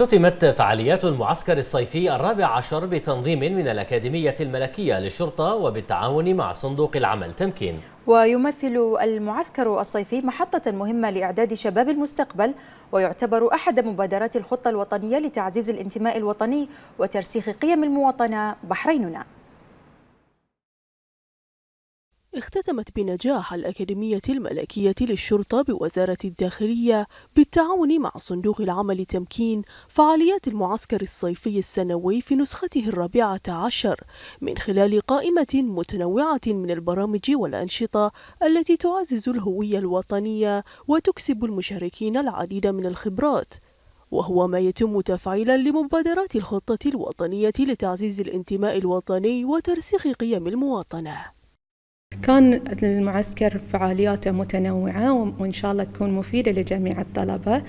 اختتمت فعاليات المعسكر الصيفي الرابع عشر بتنظيم من الأكاديمية الملكية للشرطة وبالتعاون مع صندوق العمل تمكين ويمثل المعسكر الصيفي محطة مهمة لإعداد شباب المستقبل ويعتبر أحد مبادرات الخطة الوطنية لتعزيز الانتماء الوطني وترسيخ قيم المواطنة بحريننا اختتمت بنجاح الأكاديمية الملكية للشرطة بوزارة الداخلية بالتعاون مع صندوق العمل تمكين فعاليات المعسكر الصيفي السنوي في نسخته الرابعة عشر من خلال قائمة متنوعة من البرامج والأنشطة التي تعزز الهوية الوطنية وتكسب المشاركين العديد من الخبرات وهو ما يتم تفعيلا لمبادرات الخطة الوطنية لتعزيز الانتماء الوطني وترسيخ قيم المواطنة كان المعسكر فعالياته متنوعة وإن شاء الله تكون مفيدة لجميع الطلبة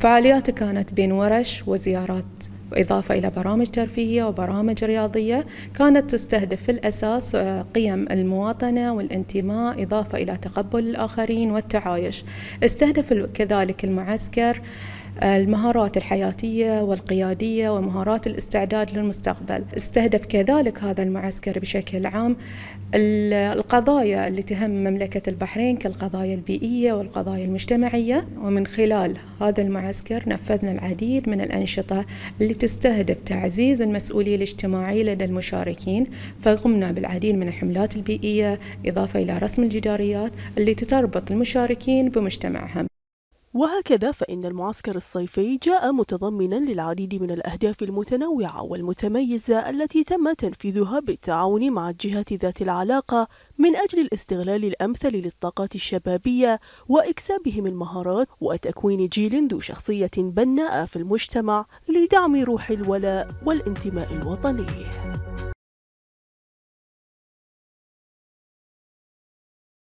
فعالياته كانت بين ورش وزيارات إضافة إلى برامج ترفيهية وبرامج رياضية كانت تستهدف في الأساس آه، قيم المواطنة والانتماء إضافة إلى تقبل الآخرين والتعايش استهدف كذلك المعسكر المهارات الحياتية والقيادية ومهارات الاستعداد للمستقبل استهدف كذلك هذا المعسكر بشكل عام القضايا اللي تهم مملكة البحرين كالقضايا البيئية والقضايا المجتمعية ومن خلال هذا المعسكر نفذنا العديد من الأنشطة اللي تستهدف تعزيز المسؤولية الاجتماعية لدى المشاركين فقمنا بالعديد من الحملات البيئية إضافة إلى رسم الجداريات اللي تتربط المشاركين بمجتمعهم وهكذا فإن المعسكر الصيفي جاء متضمنا للعديد من الأهداف المتنوعة والمتميزة التي تم تنفيذها بالتعاون مع الجهات ذات العلاقة من أجل الاستغلال الأمثل للطاقات الشبابية وإكسابهم المهارات وتكوين جيل ذو شخصية بناءة في المجتمع لدعم روح الولاء والانتماء الوطني